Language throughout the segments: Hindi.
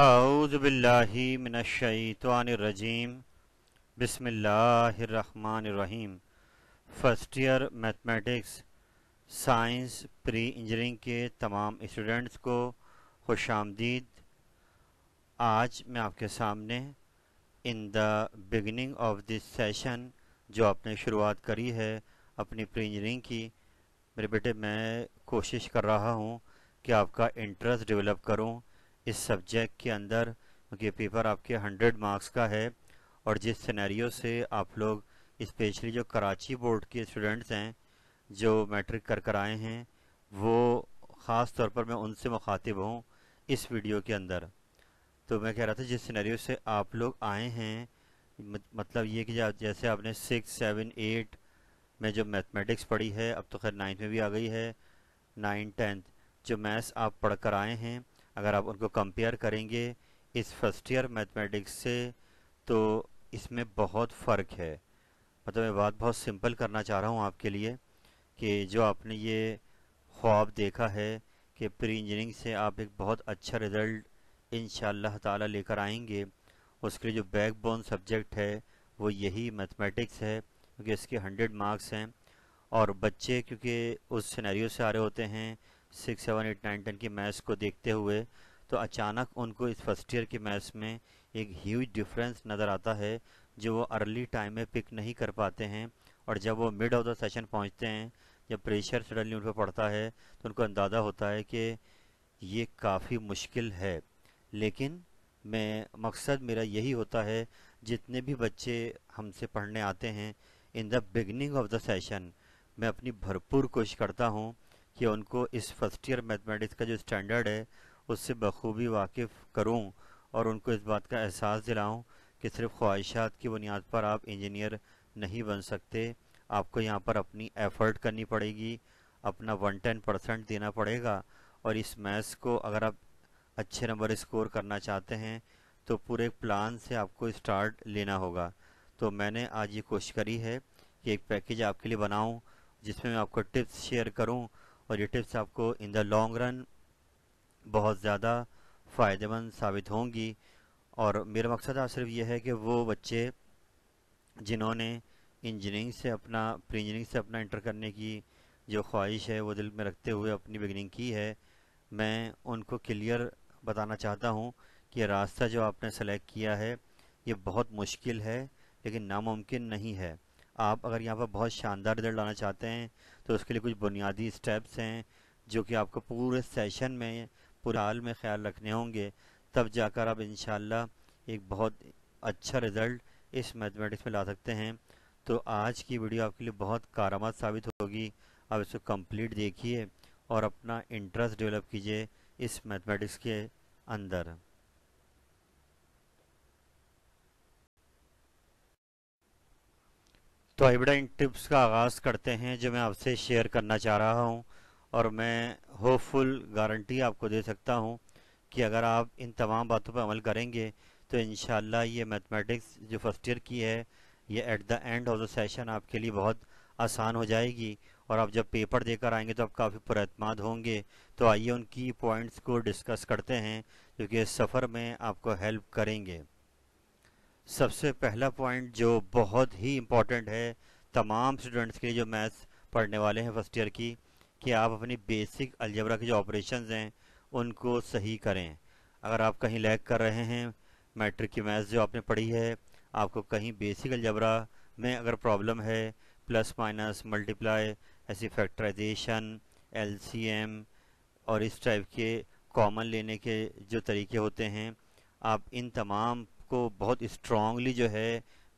आउज़बिल्लिमिनशैतरजीम बसमीम first year mathematics science pre engineering के तमाम स्टूडेंट्स को खुश आमदीद आज मैं आपके सामने in the beginning of this session जो आपने शुरुआत करी है अपनी प्री इंजीनियरिंग की मेरे बेटे मैं कोशिश कर रहा हूँ कि आपका इंटरेस्ट डेवलप करूँ इस सब्जेक्ट के अंदर क्योंकि पेपर आपके हंड्रेड मार्क्स का है और जिस सिनेरियो से आप लोग स्पेशली जो कराची बोर्ड के स्टूडेंट्स हैं जो मैट्रिक कर कर आए हैं वो ख़ास तौर पर मैं उनसे मुखातिब हूँ इस वीडियो के अंदर तो मैं कह रहा था जिस सिनेरियो से आप लोग आए हैं मतलब ये कि जैसे आपने सिक्स सेवन एट में जो मैथमेटिक्स पढ़ी है अब तो खैर नाइन्थ में भी आ गई है नाइन्थ टेंथ जो मैथ्स आप पढ़ कर आए हैं अगर आप उनको कंपेयर करेंगे इस फर्स्ट ईयर मैथमेटिक्स से तो इसमें बहुत फ़र्क है मतलब मैं बात बहुत सिंपल करना चाह रहा हूँ आपके लिए कि जो आपने ये ख्वाब देखा है कि प्री इंजीनियरिंग से आप एक बहुत अच्छा रिज़ल्ट इन ताला लेकर आएंगे उसके लिए जो बैकबोन सब्जेक्ट है वो यही मैथमेटिक्स है क्योंकि इसके हंड्रेड मार्क्स हैं और बच्चे क्योंकि उस सिनेरियो से आ रहे होते हैं six seven eight nine ten की मैथ्स को देखते हुए तो अचानक उनको इस फर्स्ट ईयर की मैथ्स में एक ह्यूज डिफरेंस नज़र आता है जो वो अर्ली टाइम में पिक नहीं कर पाते हैं और जब वो मिड ऑफ द सेशन पहुंचते हैं जब प्रेशर सडनली उन पर पड़ता है तो उनको अंदाज़ा होता है कि ये काफ़ी मुश्किल है लेकिन मैं मकसद मेरा यही होता है जितने भी बच्चे हमसे पढ़ने आते हैं in the beginning of the session मैं अपनी भरपूर कोशिश करता हूँ कि उनको इस फर्स्ट ईयर मैथमेटिक्स का जो स्टैंडर्ड है उससे बखूबी वाकिफ़ करूँ और उनको इस बात का एहसास दिलाऊँ कि सिर्फ ख्वाहिशात की बुनियाद पर आप इंजीनियर नहीं बन सकते आपको यहाँ पर अपनी एफ़र्ट करनी पड़ेगी अपना वन टेन परसेंट देना पड़ेगा और इस मैथ्स को अगर आप अच्छे नंबर स्कोर करना चाहते हैं तो पूरे प्लान से आपको स्टार्ट लेना होगा तो मैंने आज ये कोशिश करी है कि एक पैकेज आपके लिए बनाऊँ जिसमें मैं आपको टिप्स शेयर करूँ और ये टिप्स आपको इन द लॉन्ग रन बहुत ज़्यादा फ़ायदेमंद साबित होंगी और मेरा मकसद आज सिर्फ ये है कि वो बच्चे जिन्होंने इंजीनियरिंग से अपना प्री इंजीनियरिंग से अपना इंटर करने की जो ख्वाहिश है वो दिल में रखते हुए अपनी बिगनिंग की है मैं उनको क्लियर बताना चाहता हूँ कि रास्ता जो आपने सेलेक्ट किया है ये बहुत मुश्किल है लेकिन नामुमकिन नहीं है आप अगर यहाँ पर बहुत शानदार रिजल्ट लाना चाहते हैं तो उसके लिए कुछ बुनियादी स्टेप्स हैं जो कि आपको पूरे सेशन में पूरे हाल में ख्याल रखने होंगे तब जाकर आप इन एक बहुत अच्छा रिज़ल्ट इस मैथमेटिक्स में ला सकते हैं तो आज की वीडियो आपके लिए बहुत कारामद साबित होगी आप इसको कंप्लीट देखिए और अपना इंटरेस्ट डेवलप कीजिए इस मैथमेटिक्स के अंदर तो इन टिप्स का आगाज़ करते हैं जो मैं आपसे शेयर करना चाह रहा हूं और मैं होपफुल गारंटी आपको दे सकता हूं कि अगर आप इन तमाम बातों पर अमल करेंगे तो इन ये मैथमेटिक्स जो फर्स्ट ईयर की है ये at the end of the session आपके लिए बहुत आसान हो जाएगी और आप जब पेपर देकर आएंगे तो आप काफ़ी पुरमाद होंगे तो आइए उनकी पॉइंट्स को डिस्कस करते हैं जो कि इस सफ़र में आपको हेल्प करेंगे सबसे पहला पॉइंट जो बहुत ही इम्पॉर्टेंट है तमाम स्टूडेंट्स के लिए जो मैथ्स पढ़ने वाले हैं फर्स्ट ईयर की कि आप अपनी बेसिक अलजबरा के जो ऑपरेशन हैं उनको सही करें अगर आप कहीं लैग कर रहे हैं मैट्रिक की मैथ्स जो आपने पढ़ी है आपको कहीं बेसिक अलजबरा में अगर प्रॉब्लम है प्लस माइनस मल्टीप्लाई ऐसी फैक्ट्राइजेशन एल और इस टाइप के कॉमन लेने के जो तरीके होते हैं आप इन तमाम आपको बहुत स्ट्रांगली जो है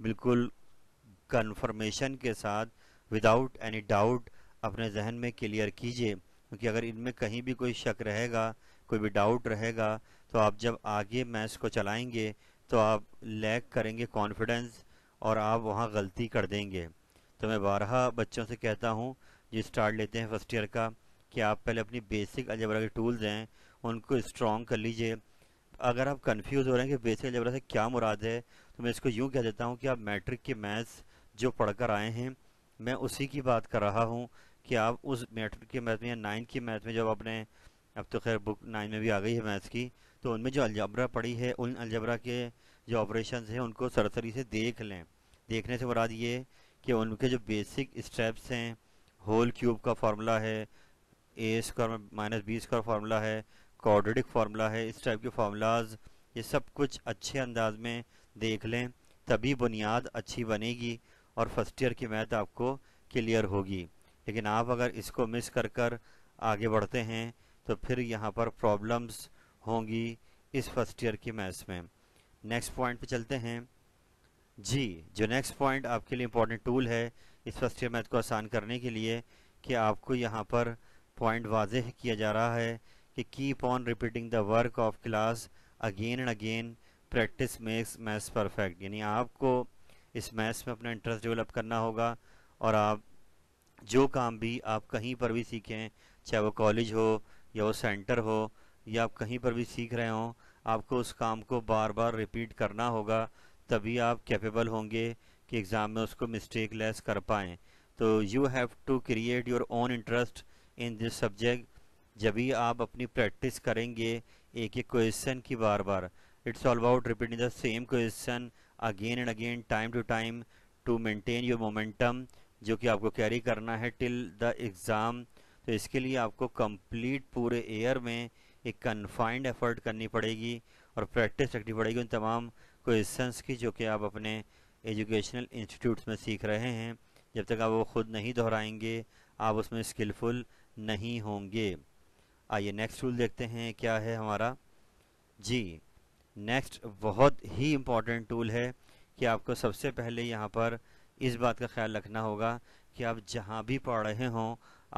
बिल्कुल कन्फर्मेशन के साथ विदाउट एनी डाउट अपने जहन में क्लियर कीजिए क्योंकि अगर इनमें कहीं भी कोई शक रहेगा कोई भी डाउट रहेगा तो आप जब आगे मैच को चलाएंगे तो आप लैक करेंगे कॉन्फिडेंस और आप वहाँ गलती कर देंगे तो मैं बारह बच्चों से कहता हूँ जो स्टार्ट लेते हैं फर्स्ट ईयर का कि आप पहले अपनी बेसिक अलजबरा के टूल्स हैं उनको स्ट्रॉन्ग कर लीजिए अगर आप कंफ्यूज हो रहे हैं कि बेसिक अलजबरा से क्या मुराद है तो मैं इसको यूँ कह देता हूँ कि आप मैट्रिक के मैथ्स जो पढ़कर आए हैं मैं उसी की बात कर रहा हूँ कि आप उस मैट्रिक के मैथ में या नाइन्थ के मैथ में जब आपने अब तो खैर बुक नाइन में भी आ गई है मैथ्स की तो उनमें जो अलजबरा पढ़ी है उन अलजबरा के जो ऑपरेशन हैं उनको सरसरी से देख लें देखने से मुराद ये कि उनके जो बेसिक स्टेप्स हैं होल क्यूब का फार्मूला है A square minus B square formula है क्वाड्रेटिक फार्मूला है इस टाइप के फार्मूलाज ये सब कुछ अच्छे अंदाज में देख लें तभी बुनियाद अच्छी बनेगी और फर्स्ट ईयर की मैथ आपको क्लियर होगी लेकिन आप अगर इसको मिस कर कर आगे बढ़ते हैं तो फिर यहाँ पर प्रॉब्लम्स होंगी इस फर्स्ट ईयर की मैथ्स में नेक्स्ट पॉइंट पे चलते हैं जी जो नेक्स्ट पॉइंट आपके लिए इम्पोर्टेंट टूल है इस फर्स्ट ईयर मैथ को आसान करने के लिए कि आपको यहाँ पर पॉइंट वाजह किया जा रहा है कि keep on repeating the work of class again and again practice makes maths perfect यानी आपको इस मैथ्स में अपना इंटरेस्ट डेवलप करना होगा और आप जो काम भी आप कहीं पर भी सीखें चाहे वो कॉलेज हो या वो सेंटर हो या आप कहीं पर भी सीख रहे हों आपको उस काम को बार बार रिपीट करना होगा तभी आप कैपेबल होंगे कि एग्ज़ाम में उसको मिस्टेक लेस कर पाएँ तो you have to create your own interest in this subject जब भी आप अपनी प्रैक्टिस करेंगे एक एक क्वेश्चन की बार बार it's all about repeating the same question again and again time to time to maintain your momentum जो कि आपको कैरी करना है टिल द एग्ज़ाम तो इसके लिए आपको कंप्लीट पूरे ईयर में एक कन्फाइंड एफर्ट करनी पड़ेगी और प्रैक्टिस रखनी पड़ेगी उन तमाम क्वेश्चंस की जो कि आप अपने एजुकेशनल इंस्टीट्यूट्स में सीख रहे हैं जब तक आप वो ख़ुद नहीं दोहराएंगे आप उसमें स्किलफुल नहीं होंगे आइए नेक्स्ट रूल देखते हैं क्या है हमारा जी नेक्स्ट बहुत ही इम्पॉर्टेंट टूल है कि आपको सबसे पहले यहाँ पर इस बात का ख्याल रखना होगा कि आप जहाँ भी पढ़ रहे हों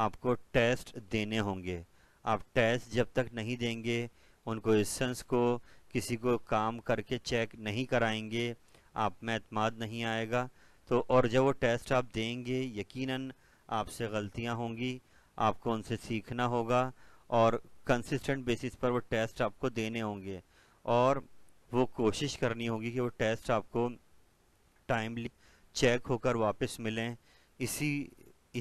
आपको टेस्ट देने होंगे आप टेस्ट जब तक नहीं देंगे उन क्वेश्चंस को किसी को काम करके चेक नहीं कराएंगे आप में अतमाद नहीं आएगा तो और जब वो टेस्ट आप देंगे यकीनन आपसे गलतियाँ होंगी आपको उनसे सीखना होगा और कंसिस्टेंट बेसिस पर वो टेस्ट आपको देने होंगे और वो कोशिश करनी होगी कि वो टेस्ट आपको टाइमली चेक होकर वापस मिलें इसी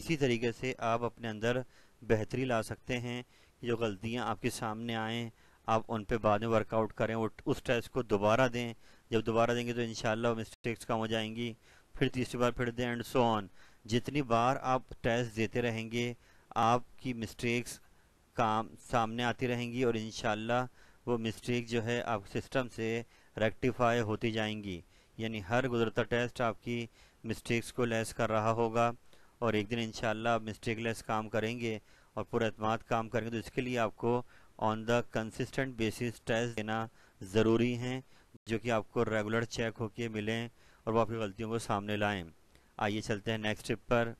इसी तरीके से आप अपने अंदर बेहतरी ला सकते हैं कि जो गलतियां आपके सामने आएँ आप उन पर बाद में वर्कआउट करें वो उस टेस्ट को दोबारा दें जब दोबारा देंगे तो इन मिस्टेक्स कम हो जाएंगी फिर तीसरी बार फिर दें एंड सो ऑन जितनी बार आप टेस्ट देते रहेंगे आपकी मिस्टेक्स काम सामने आती रहेंगी और इन वो मिस्टेक जो है आप सिस्टम से रेक्टिफाई होती जाएंगी यानी हर गुजरता टेस्ट आपकी मिस्टेक्स को लेस कर रहा होगा और एक दिन इन आप मिस्टेक लेस काम करेंगे और पूरा अतम काम करेंगे तो इसके लिए आपको on the consistent basis test देना ज़रूरी हैं जो कि आपको रेगुलर चेक होके मिलें और वो आपकी गलतियों को सामने लाएं आइए चलते हैं नेक्स्ट ट्रिप पर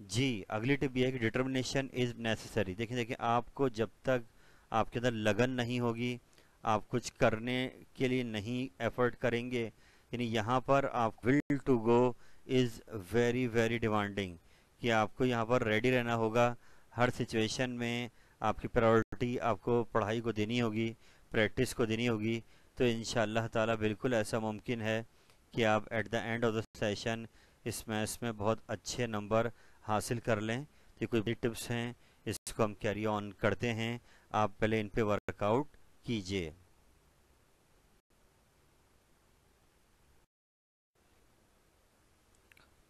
जी अगली टिप यह है कि डिटर्मिनेशन इज़ नेसेसरी देखिए देखिए आपको जब तक आपके अंदर लगन नहीं होगी आप कुछ करने के लिए नहीं एफर्ट करेंगे यानी यहाँ पर आप will to go is very very demanding कि आपको यहाँ पर रेडी रहना होगा हर सिचुएशन में आपकी प्रायोरिटी आपको पढ़ाई को देनी होगी प्रैक्टिस को देनी होगी तो इन ताला बिल्कुल ऐसा मुमकिन है कि आप at the end of the session इस मैथ्स में बहुत अच्छे नंबर हासिल कर लें कि कोई टिप्स हैं इसको हम कैरी ऑन करते हैं आप पहले इन पे वर्कआउट कीजिए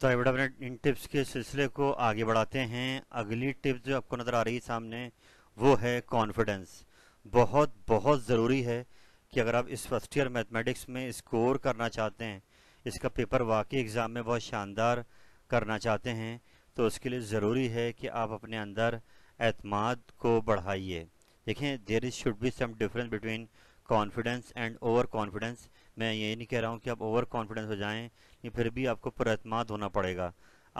तो अपने इन टिप्स के सिलसिले को आगे बढ़ाते हैं अगली टिप्स जो आपको नज़र आ रही है सामने वो है कॉन्फिडेंस बहुत बहुत ज़रूरी है कि अगर आप इस फर्स्ट ईयर मैथमेटिक्स में स्कोर करना चाहते हैं इसका पेपर वाकई एग्ज़ाम में बहुत शानदार करना चाहते हैं तो उसके लिए ज़रूरी है कि आप अपने अंदर अतमाद को बढ़ाइए देखें there is should be some difference between confidence and over confidence मैं ये नहीं कह रहा हूँ कि आप ओवर कॉन्फिडेंस हो जाएं लेकिन फिर भी आपको पुरतमाद होना पड़ेगा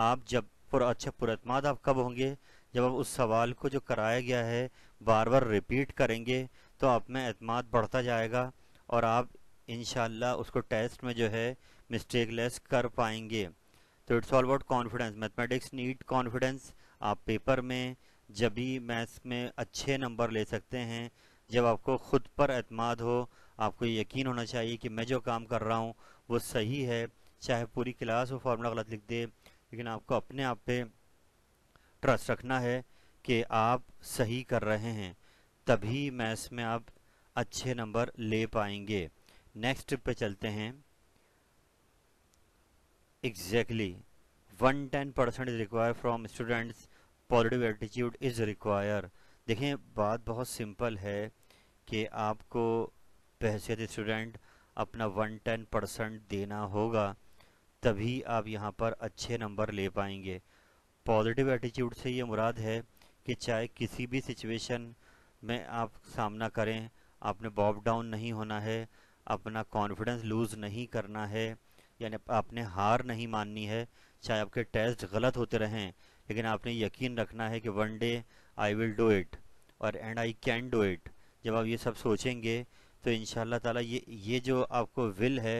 आप जब पुर अच्छा पुरमाद आप कब होंगे जब आप उस सवाल को जो कराया गया है बार बार रिपीट करेंगे तो आप में अतमाद बढ़ता जाएगा और आप इन उसको टेस्ट में जो है मिस्टेक लेस कर पाएंगे तो it's all about confidence mathematics need confidence आप पेपर में जब भी मैथ्स में अच्छे नंबर ले सकते हैं जब आपको ख़ुद पर अतमाद हो आपको यकीन होना चाहिए कि मैं जो काम कर रहा हूँ वो सही है चाहे पूरी क्लास वो फार्मूला गलत लिख दे लेकिन आपको अपने आप पे ट्रस्ट रखना है कि आप सही कर रहे हैं तभी मैथ्स में आप अच्छे नंबर ले पाएंगे नेक्स्ट पे चलते हैं exactly 110 percent is require from students positive attitude is require देखें बात बहुत सिंपल है कि आपको बहसीत स्टूडेंट अपना 110 परसेंट देना होगा तभी आप यहाँ पर अच्छे नंबर ले पाएंगे पॉजिटिव एटीट्यूड से ये मुराद है कि चाहे किसी भी सिचुएशन में आप सामना करें आपने बॉब डाउन नहीं होना है अपना कॉन्फिडेंस लूज़ नहीं करना है यानी आपने हार नहीं माननी है चाहे आपके टेस्ट गलत होते रहें लेकिन आपने यकीन रखना है कि one day I will do it और and I can do it जब आप ये सब सोचेंगे तो इन ताला ये ये जो आपको विल है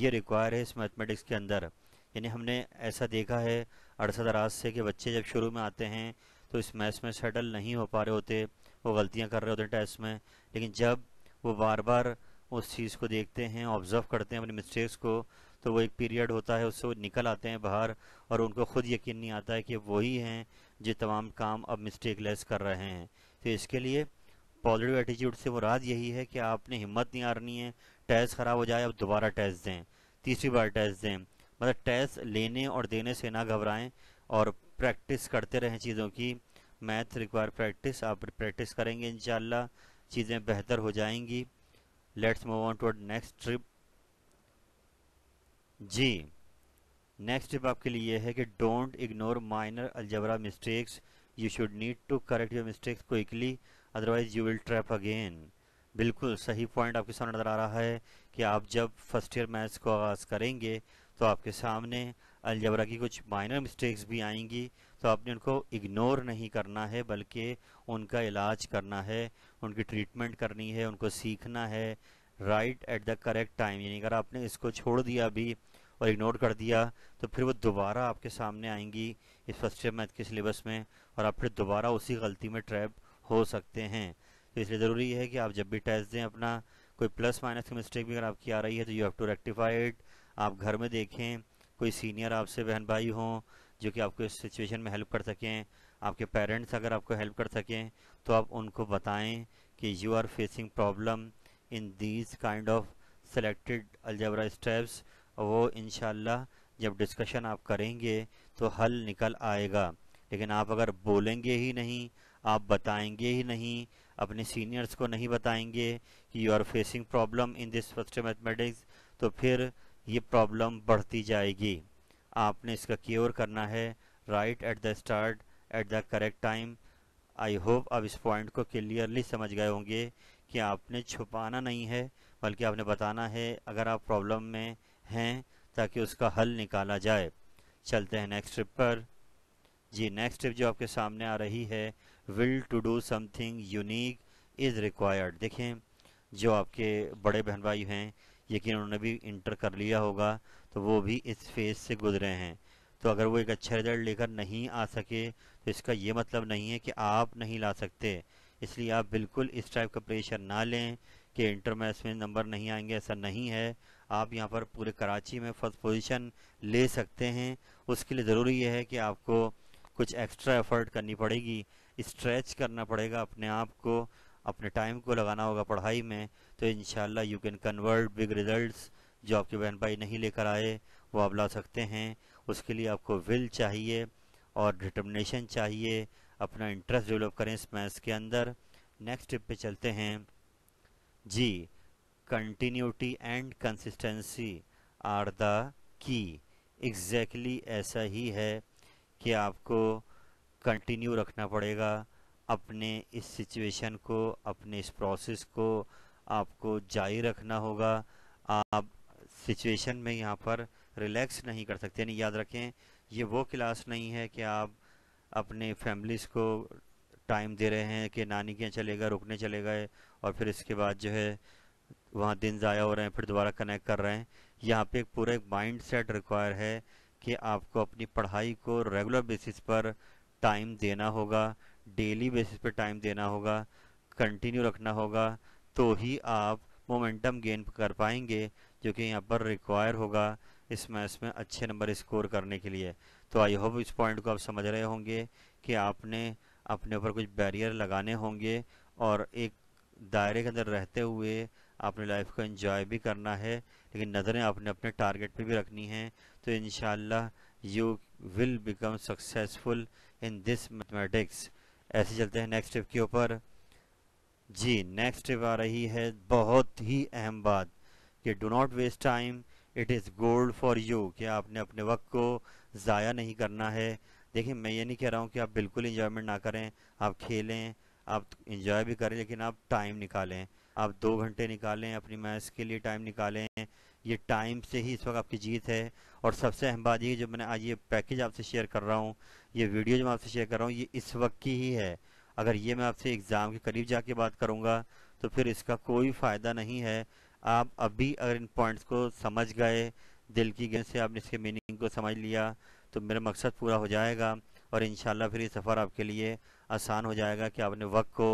ये रिक्वायर है इस मैथमेटिक्स के अंदर यानी हमने ऐसा देखा है अरसद दराज से कि बच्चे जब शुरू में आते हैं तो इस मैथ्स में सेटल नहीं हो पा रहे होते वो गलतियां कर रहे होते हैं टेस्ट में लेकिन जब वो बार बार उस चीज़ को देखते हैं ऑब्ज़र्व करते हैं अपनी मिस्टेक्स को तो वो एक पीरियड होता है उससे वो निकल आते हैं बाहर और उनको ख़ुद यकीन नहीं आता है कि वही हैं जो तमाम काम अब मिस्टेक लेस कर रहे हैं तो इसके लिए पॉजिटिव एटीट्यूड से मुराद यही है कि आपने हिम्मत नहीं हारनी है टेस्ट ख़राब हो जाए अब दोबारा टेस्ट दें तीसरी बार टेस्ट दें मतलब टेस्ट लेने और देने से ना घबराएं और प्रैक्टिस करते रहें चीज़ों की मैथ रिक्वायर प्रैक्टिस आप प्रैक्टिस करेंगे इन चीज़ें बेहतर हो जाएंगी let's move on toward next trip जी नेक्स्ट टिप आपके लिए है कि don't ignore minor algebra mistakes you should need to correct your mistakes quickly otherwise you will trap again बिल्कुल सही पॉइंट आपके सामने नज़र आ रहा है कि आप जब फर्स्ट ईयर मैथ्स को आगाज़ करेंगे तो आपके सामने अलजबरा की कुछ माइनर मिस्टेक्स भी आएंगी तो आपने उनको इग्नोर नहीं करना है बल्कि उनका इलाज करना है उनकी ट्रीटमेंट करनी है उनको सीखना है right at the correct time यानी अगर आपने इसको छोड़ दिया अभी और इग्नोर कर दिया तो फिर वो दोबारा आपके सामने आएंगी इस फर्स्ट ईयर मैथ के सिलेबस में और आप फिर दोबारा उसी गलती में ट्रैप हो सकते हैं तो इसलिए ज़रूरी है कि आप जब भी टेस्ट दें अपना कोई प्लस माइनस की मिस्टेक भी अगर आपकी आ रही है तो you have to rectify it आप घर में देखें कोई सीनियर आपसे बहन भाई हों जो कि आपको इस सिचुएशन में हेल्प कर सकें आपके पेरेंट्स अगर आपको हेल्प कर सकें तो आप उनको बताएं कि you are facing problem in these kind of selected algebra steps वो इन जब डिस्कशन आप करेंगे तो हल निकल आएगा लेकिन आप अगर बोलेंगे ही नहीं आप बताएंगे ही नहीं अपने सीनियर्स को नहीं बताएंगे कि you are facing problem in this first mathematics तो फिर ये प्रॉब्लम बढ़ती जाएगी आपने इसका क्योर करना है right at the start at the correct time I hope आप इस पॉइंट को क्लियरली समझ गए होंगे कि आपने छुपाना नहीं है बल्कि आपने बताना है अगर आप प्रॉब्लम में हैं ताकि उसका हल निकाला जाए चलते हैं नेक्स्ट ट्रिप पर जी नेक्स्ट ट्रिप जो आपके सामने आ रही है will to do something unique is required देखें जो आपके बड़े बहन भाई हैं यकीन उन्होंने भी इंटर कर लिया होगा तो वो भी इस फेज़ से गुजरे हैं तो अगर वो एक अच्छा रिजल्ट लेकर नहीं आ सके तो इसका ये मतलब नहीं है कि आप नहीं ला सकते इसलिए आप बिल्कुल इस टाइप का प्रेशर ना लें कि इंटर मैच में नंबर नहीं आएंगे ऐसा नहीं है आप यहाँ पर पूरे कराची में फर्स्ट पोजीशन ले सकते हैं उसके लिए ज़रूरी यह है कि आपको कुछ एक्स्ट्रा एफर्ट करनी पड़ेगी स्ट्रेच करना पड़ेगा अपने आप को अपने टाइम को लगाना होगा पढ़ाई में तो in you can convert big result जो आपके बहन भाई नहीं लेकर आए वो आप ला सकते हैं उसके लिए आपको विल चाहिए और डिटर्मिनेशन चाहिए अपना इंटरेस्ट डेवलप करें इस मैथ्स के अंदर नेक्स्ट ट्रिप पे चलते हैं जी continuity and consistency are the key exactly ऐसा ही है कि आपको कंटिन्यू रखना पड़ेगा अपने इस सिचुएशन को अपने इस प्रोसेस को आपको जारी रखना होगा आप सिचुएशन में यहाँ पर रिलैक्स नहीं कर सकते यानी याद रखें ये वो क्लास नहीं है कि आप अपने फैमिलीज़ को टाइम दे रहे हैं कि नानी के यहाँ चलेगा रुकने चले गए और फिर इसके बाद जो है वहाँ दिन ज़ाया हो रहे हैं फिर दोबारा कनेक्ट कर रहे हैं यहाँ पे एक पूरा एक माइंड सेट रिक्वायर है कि आपको अपनी पढ़ाई को रेगुलर बेसिस पर टाइम देना होगा डेली बेसिस पर टाइम देना होगा कंटिन्यू रखना होगा तो ही आप मोमेंटम गेन कर पाएंगे जो कि यहाँ पर रिक्वायर होगा इस मैच में अच्छे नंबर स्कोर करने के लिए तो आई होप इस पॉइंट को आप समझ रहे होंगे कि आपने अपने ऊपर कुछ बैरियर लगाने होंगे और एक दायरे के अंदर रहते हुए अपने लाइफ को इन्जॉय भी करना है लेकिन नज़रें आपने अपने टारगेट पे भी रखनी हैं तो in you will become successful in this mathematics ऐसे चलते हैं नेक्स्ट स्टेप के ऊपर जी नेक्स्ट स्टेप आ रही है बहुत ही अहम बात कि do not waste time it is gold for you कि आपने अपने वक्त को ज़ाया नहीं करना है देखिए मैं ये नहीं कह रहा हूँ कि आप बिल्कुल इंजॉयमेंट ना करें आप खेलें आप इंजॉय भी करें लेकिन आप टाइम निकालें आप दो घंटे निकालें अपनी मैच के लिए टाइम निकालें ये टाइम से ही इस वक्त आपकी जीत है और सबसे अहम बात ये जो मैंने आज ये पैकेज आपसे शेयर कर रहा हूँ ये वीडियो जो मैं आपसे शेयर कर रहा हूँ ये इस वक्त की ही है अगर ये मैं आपसे एग्ज़ाम के करीब जाके बात करूँगा तो फिर इसका कोई फ़ायदा नहीं है आप अभी अगर इन पॉइंट्स को समझ गए दिल की गेंद से आपने इसके मीनिंग को समझ लिया तो मेरा मकसद पूरा हो जाएगा और इन फिर ये सफ़र आपके लिए आसान हो जाएगा कि आपने वक्त को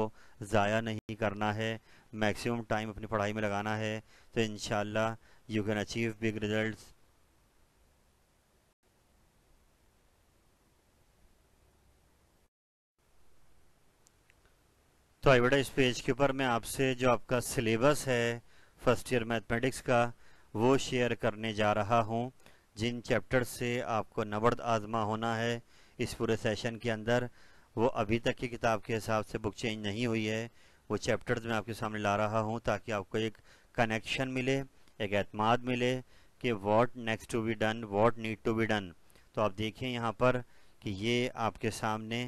ज़ाया नहीं करना है मैक्सिमम टाइम अपनी पढ़ाई में लगाना है तो in you can achieve big result तो आई बेटा इस पेज के ऊपर मैं आपसे जो आपका सिलेबस है फर्स्ट ईयर मैथमेटिक्स का वो शेयर करने जा रहा हूँ जिन चैप्टर से आपको नबर्द आज़मा होना है इस पूरे सेशन के अंदर वो अभी तक की किताब के हिसाब से बुक चेंज नहीं हुई है वो चैप्टर्स मैं आपके सामने ला रहा हूँ ताकि आपको एक कनेक्शन मिले एक अतमाद मिले कि what next to be done what need to be done तो आप देखें यहाँ पर कि ये आपके सामने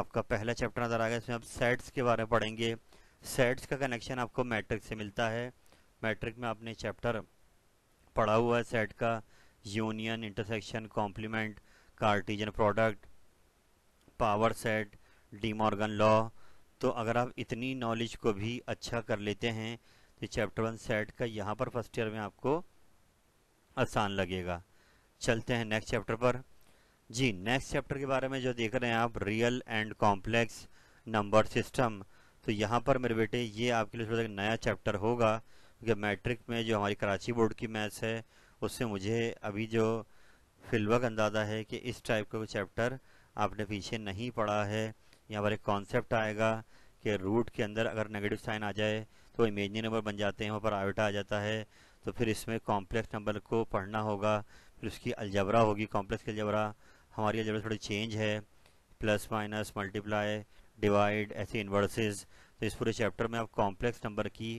आपका पहला चैप्टर नज़र आ गया इसमें आप सेट्स के बारे में पढ़ेंगे सेट्स का कनेक्शन आपको मैट्रिक से मिलता है मैट्रिक में आपने चैप्टर पढ़ा हुआ है सेट का union intersection complement cartesian product power set De Morgan law तो अगर आप इतनी नॉलेज को भी अच्छा कर लेते हैं तो चैप्टर वन सेट का यहाँ पर फर्स्ट ईयर में आपको आसान लगेगा चलते हैं नेक्स्ट चैप्टर पर जी नेक्स्ट चैप्टर के बारे में जो देख रहे हैं आप real and complex number system तो यहाँ पर मेरे बेटे ये आपके लिए थोड़ा नया चैप्टर होगा क्योंकि मैट्रिक में जो हमारी कराची बोर्ड की मैथ्स है उससे मुझे अभी जो फिलवक अंदाज़ा है कि इस टाइप का चैप्टर आपने पीछे नहीं पढ़ा है यहाँ पर एक कॉन्सेप्ट आएगा कि रूट के अंदर अगर नेगेटिव साइन आ जाए तो इमेजनी नंबर बन जाते हैं वहाँ पर आवेटा आ जाता है तो फिर इसमें कॉम्प्लेक्स नंबर को पढ़ना होगा फिर उसकी अलजबरा होगी कॉम्प्लेक्स की अलजबरा हमारी अलजबरा थोड़ी चेंज है प्लस माइनस मल्टीप्लाई डिवाइड ऐसे इन्वर्सेज तो इस पूरे चैप्टर में आप कॉम्प्लेक्स नंबर की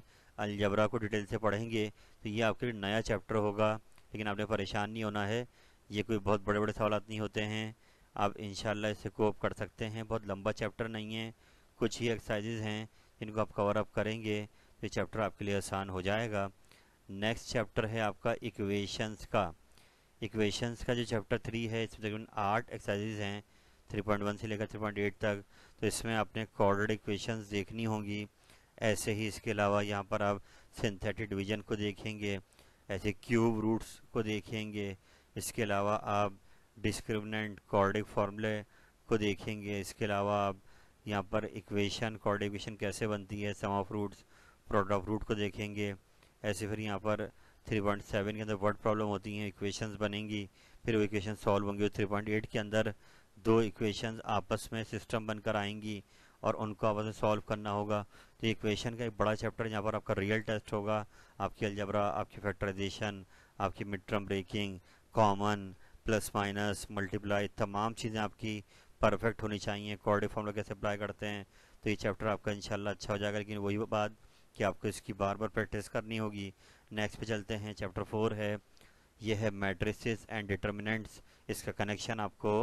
अलजबरा को डिटेल से पढ़ेंगे तो ये आपके लिए नया चैप्टर होगा लेकिन आपने परेशान नहीं होना है ये कोई बहुत बड़े बड़े सवाल नहीं होते हैं आप इन इसे कोप कर सकते हैं बहुत लंबा चैप्टर नहीं है कुछ ही एक्सरसाइजेज हैं जिनको आप कवर अप करेंगे तो चैप्टर आपके लिए आसान हो जाएगा नेक्स्ट चैप्टर है आपका इक्वेशंस का इक्वेशंस का जो चैप्टर थ्री है इसमें तकरीबन आठ एक्सरसाइजेज हैं वन से लेकर एट तक तो इसमें आपने कॉर्डर्ड इक्वेशंस देखनी होंगी ऐसे ही इसके अलावा यहाँ पर आप सिंथेटिक डिवीजन को देखेंगे ऐसे क्यूब रूट्स को देखेंगे इसके अलावा आप डिस्क्रिमिनेंट कॉर्डिक फार्मूले को देखेंगे इसके अलावा आप यहाँ पर इक्वेशन कॉर्ड कैसे बनती है sum of roots product of root को देखेंगे ऐसे फिर यहाँ पर 3.7 के अंदर वर्ड प्रॉब्लम होती हैं इक्वेशंस बनेंगी फिर वो इक्वेशन सॉल्व होंगी थ्री पॉइंट एट के अंदर दो इक्वेशंस आपस में सिस्टम बनकर आएंगी और उनको आपस में सॉल्व करना होगा तो इक्वेशन का एक बड़ा चैप्टर यहाँ पर आपका रियल टेस्ट होगा आपकी अलजबरा आपकी फैक्टराइजेशन आपकी mid term breaking common plus minus multiply तमाम चीज़ें आपकी परफेक्ट होनी चाहिए कॉर्डिव फॉर्मूला कैसे अप्लाई करते हैं तो ये चैप्टर आपका इंशाल्लाह अच्छा हो जाएगा लेकिन वही बात कि आपको इसकी बार बार प्रैक्टिस करनी होगी नेक्स्ट पे चलते हैं चैप्टर फोर है यह है मैट्रिसेस एंड डिटर्मिनेंट्स इसका कनेक्शन आपको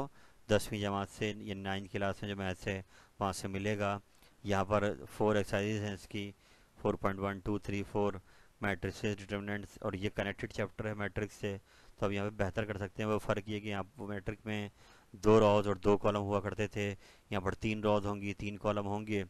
दसवीं जमात से या नाइन्थ क्लास में जो मैथ्स है वहाँ से मिलेगा यहाँ पर फोर एक्सरसाइज हैं इसकी four point one two three four matrix determinants और ये कनेक्टेड चैप्टर है मैट्रिक्स से तो अब यहाँ पे बेहतर कर सकते हैं वो फ़र्क ये कि यहाँ मैट्रिक में दो रॉज और दो कॉलम हुआ करते थे यहाँ पर तीन रॉज होंगी तीन कॉलम होंगे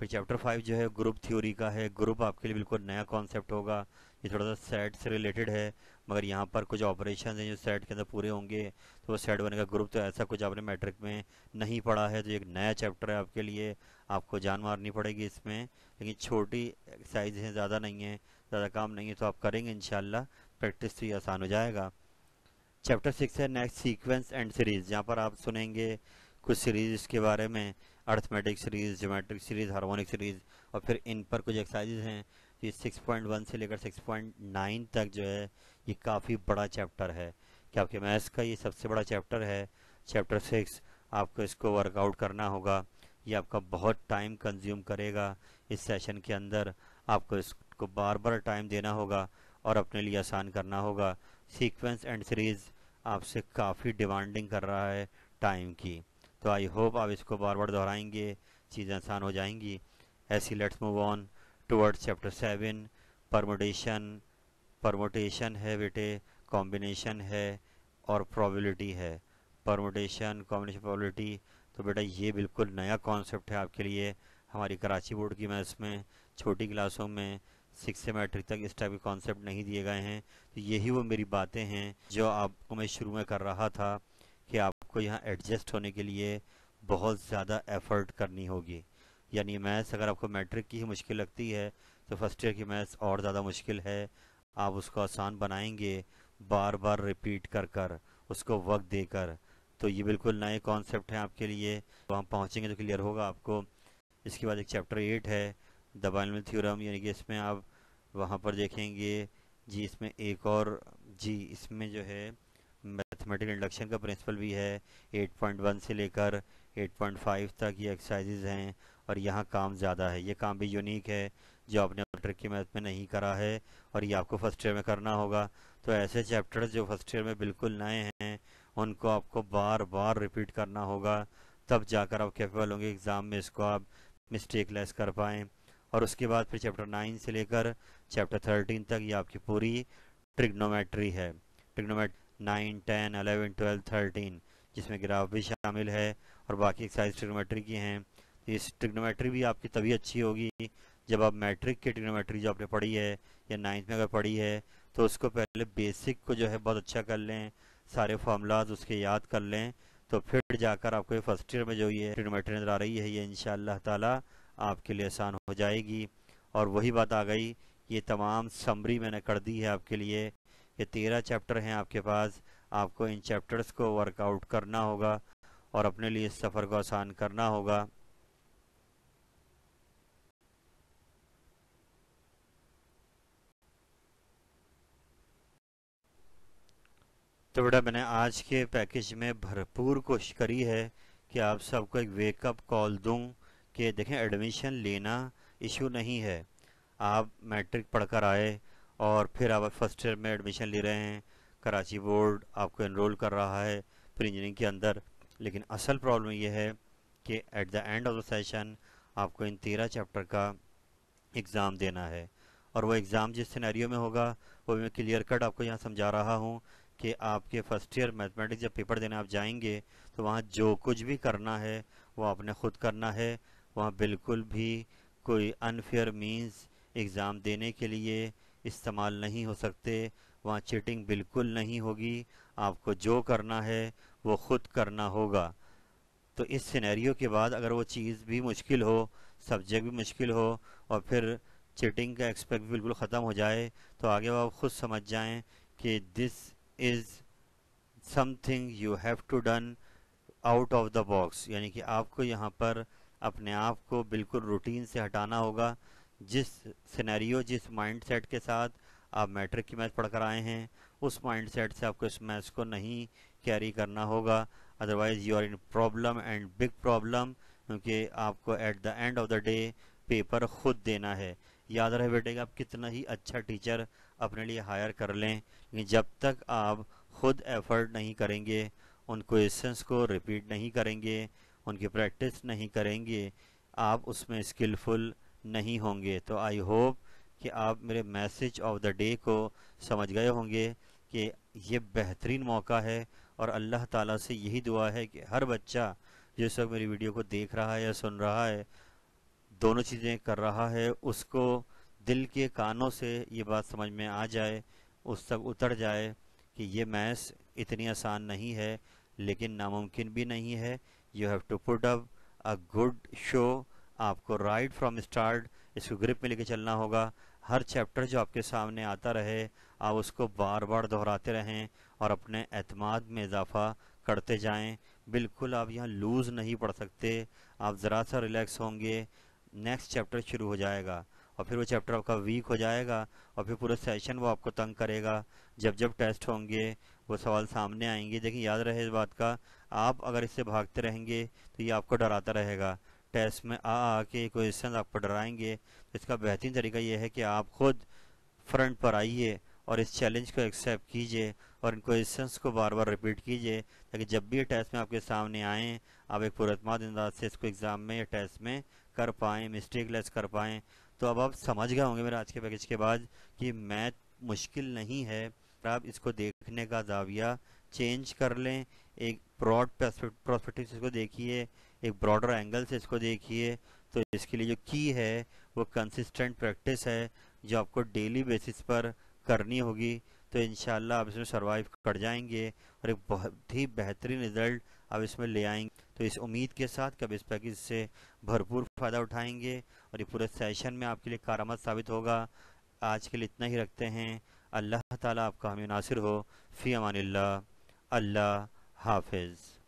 फिर चैप्टर फाइव जो है ग्रुप थ्योरी का है ग्रुप आपके लिए बिल्कुल नया कॉन्सेप्ट होगा ये थोड़ा सा सेट से रिलेटेड है मगर यहाँ पर कुछ ऑपरेशन हैं जो सेट के अंदर पूरे होंगे तो वो सेट बनेगा ग्रुप तो ऐसा कुछ आपने मैट्रिक में नहीं पढ़ा है तो एक नया चैप्टर है आपके लिए आपको जान मारनी पड़ेगी इसमें लेकिन छोटी एक्सरसाइज हैं ज़्यादा नहीं है ज़्यादा काम नहीं है तो आप करेंगे इन प्रैक्टिस भी आसान हो जाएगा चैप्टर सिक्स है नेक्स्ट सीक्वेंस एंड सीरीज़ यहाँ पर आप सुनेंगे कुछ सीरीज़ के बारे में arithmetic series geometric series harmonic series और फिर इन पर कुछ एक्सरसाइजेज हैं कि 6.1 से लेकर 6.9 तक जो है ये काफ़ी बड़ा चैप्टर है कि आपके मैथ्स का ये सबसे बड़ा चैप्टर है चैप्टर सिक्स आपको इसको वर्कआउट करना होगा ये आपका बहुत टाइम कंज्यूम करेगा इस सेशन के अंदर आपको इसको बार बार टाइम देना होगा और अपने लिए आसान करना होगा सीक्वेंस एंड सीरीज़ आपसे काफ़ी डिमांडिंग कर रहा है टाइम की तो आई होप आप इसको बार बार दोहराएंगे चीज़ें आसान हो जाएंगी ऐसी let's move on towards chapter seven permutation permutation है बेटे कॉम्बिनेशन है और प्रोबेबिलिटी है परमोटेशन कॉम्बिनेशन प्रोबेबिलिटी तो बेटा ये बिल्कुल नया कॉन्सेप्ट है आपके लिए हमारी कराची बोर्ड की मैथ्स में छोटी क्लासों में सिक्स से मैट्रिक तक इस टाइप के कॉन्सेप्ट नहीं दिए गए हैं तो यही वो मेरी बातें हैं जो आपको मैं शुरू में कर रहा था कि आपको यहाँ एडजस्ट होने के लिए बहुत ज़्यादा एफर्ट करनी होगी यानी मैथ्स अगर आपको मैट्रिक की ही मुश्किल लगती है तो फर्स्ट ईयर की मैथ्स और ज़्यादा मुश्किल है आप उसको आसान बनाएंगे बार बार रिपीट कर कर उसको वक्त देकर तो ये बिल्कुल नए कॉन्सेप्ट हैं आपके लिए वहाँ तो पहुँचेंगे तो क्लियर होगा आपको इसके बाद एक चैप्टर एट है द बाइनल थ्योरम यानी कि इसमें आप वहाँ पर देखेंगे जी इसमें एक और जी इसमें जो है मैथमेटिकल इंडक्शन का प्रिंसिपल भी है 8.1 से लेकर 8.5 तक ये एक्सरसाइजेज हैं और यहाँ काम ज़्यादा है ये काम भी यूनिक है जो आपने ट्रिक की मैथ में नहीं करा है और ये आपको फर्स्ट ईयर में करना होगा तो ऐसे चैप्टर जो फर्स्ट ईयर में बिल्कुल नए हैं उनको आपको बार बार रिपीट करना होगा तब जाकर आप कैपेबल होंगे एग्ज़ाम में इसको आप मिस्टेक लेस कर पाएँ और उसके बाद फिर चैप्टर नाइन से लेकर चैप्टर थर्टीन तक ये आपकी पूरी ट्रिग्नोमेट्री है trigonometry nine ten eleven twelve thirteen जिसमें ग्राफ भी शामिल है और बाकी एक्साइज ट्रिग्नोमेट्री की हैं ये ट्रिग्नोमेट्री भी आपकी तभी अच्छी होगी जब आप मैट्रिक की ट्रिग्नोमेट्री जो आपने पढ़ी है या नाइन्थ में अगर पढ़ी है तो उसको पहले बेसिक को जो है बहुत अच्छा कर लें सारे फार्मूलाज उसके याद कर लें तो फिर जाकर आपको ये फर्स्ट ईयर में जो ये ट्रिग्नोमेट्री नज़र आ रही है ये इन ताला आपके लिए आसान हो जाएगी और वही बात आ गई ये तमाम समरी मैंने कर दी है आपके लिए ये तेरह चैप्टर हैं आपके पास आपको इन चैप्टर्स को वर्कआउट करना होगा और अपने लिए इस सफ़र को आसान करना होगा तो बेटा मैंने आज के पैकेज में भरपूर कोशिश करी है कि आप सबको एक वेकअप कॉल दूं कि देखें एडमिशन लेना इशू नहीं है आप मैट्रिक पढ़कर आए और फिर आप फर्स्ट ईयर में एडमिशन ले रहे हैं कराची बोर्ड आपको इनरोल कर रहा है प्री इंजीनियरिंग के अंदर लेकिन असल प्रॉब्लम यह है कि at the end of the session आपको इन तेरह चैप्टर का एग्ज़ाम देना है और वो एग्ज़ाम जिस सिनेरियो में होगा वो मैं क्लियर कट आपको यहाँ समझा रहा हूँ कि आपके फर्स्ट ईयर मैथमेटिक्स जब पेपर देने आप जाएंगे तो वहाँ जो कुछ भी करना है वो आपने ख़ुद करना है वहाँ बिल्कुल भी कोई अनफेयर मीन्स एग्ज़ाम देने के लिए इस्तेमाल नहीं हो सकते वहाँ चीटिंग बिल्कुल नहीं होगी आपको जो करना है वो ख़ुद करना होगा तो इस सिनेरियो के बाद अगर वो चीज़ भी मुश्किल हो सब्जेक्ट भी मुश्किल हो और फिर चीटिंग का एक्सपेक्ट बिल्कुल ख़त्म हो जाए तो आगे वो आप ख़ुद समझ जाएं कि this is something you have to done out of the box यानी कि आपको यहाँ पर अपने आप को बिल्कुल रूटीन से हटाना होगा जिस सिनेरियो जिस माइंड सेट के साथ आप मैट्रिक की मैच पढ़कर आए हैं उस माइंड सेट से आपको इस मैच को नहीं कैरी करना होगा otherwise you are in problem and big problem क्योंकि आपको at the end of the day paper खुद देना है याद रहे बेटे कि आप कितना ही अच्छा टीचर अपने लिए हायर कर लें लेकिन जब तक आप ख़ुद एफर्ट नहीं करेंगे उन क्वेश्चंस को रिपीट नहीं करेंगे उनकी प्रैक्टिस नहीं करेंगे आप उसमें स्किलफुल नहीं होंगे तो आई होप कि आप मेरे मैसेज ऑफ द डे को समझ गए होंगे कि ये बेहतरीन मौका है और अल्लाह ताला से यही दुआ है कि हर बच्चा जो इस वक्त मेरी वीडियो को देख रहा है या सुन रहा है दोनों चीज़ें कर रहा है उसको दिल के कानों से ये बात समझ में आ जाए उस तक उतर जाए कि ये मैथ्स इतनी आसान नहीं है लेकिन नामुमकिन भी नहीं है you have to put up a good show आपको राइट फ्रॉम स्टार्ट इसको ग्रिप में लेके चलना होगा हर चैप्टर जो आपके सामने आता रहे आप उसको बार बार दोहराते रहें और अपने अतमाद में इजाफा करते जाएं बिल्कुल आप यहाँ लूज़ नहीं पढ़ सकते आप ज़रा सा रिलैक्स होंगे नेक्स्ट चैप्टर शुरू हो जाएगा और फिर वो चैप्टर आपका वीक हो जाएगा और फिर पूरा सेशन वो आपको तंग करेगा जब जब टेस्ट होंगे वो सवाल सामने आएंगे लेकिन याद रहे इस बात का आप अगर इससे भागते रहेंगे तो ये आपको डराता रहेगा टेस्ट में आ आके क्वेश्चन आपको डराएंगे तो इसका बेहतरीन तरीका ये है कि आप खुद फ्रंट पर आइए और इस चैलेंज को एक्सेप्ट कीजिए और इन क्वेश्चंस को बार बार रिपीट कीजिए ताकि जब भी ये टेस्ट में आपके सामने आएँ आप एक पुरतमाद अंदाज से इसको एग्ज़ाम में या टेस्ट में कर पाएँ मिस्टेक लेस कर पाएँ तो अब आप समझ गए होंगे मेरे आज के पैकेज के बाद कि मैथ मुश्किल नहीं है आप इसको देखने का जाविया चेंज कर लें एक ब्रॉड प्रॉस्पेक्टिव से इसको देखिए एक ब्रॉडर एंगल से इसको देखिए तो इसके लिए जो की है वो कंसिस्टेंट प्रैक्टिस है जो आपको डेली बेसिस पर करनी होगी तो इन आप इसमें सर्वाइव कर जाएंगे और एक बहुत ही बेहतरीन रिज़ल्ट आप इसमें ले आएंगे तो इस उम्मीद के साथ कब इस पैकेज से भरपूर फ़ायदा उठाएंगे और ये पूरे सेशन में आपके लिए कारामद साबित होगा आज के लिए इतना ही रखते हैं अल्लाह ताला आपका हमें नासिर हो फ़ी अमान अल्लाह हाफिज़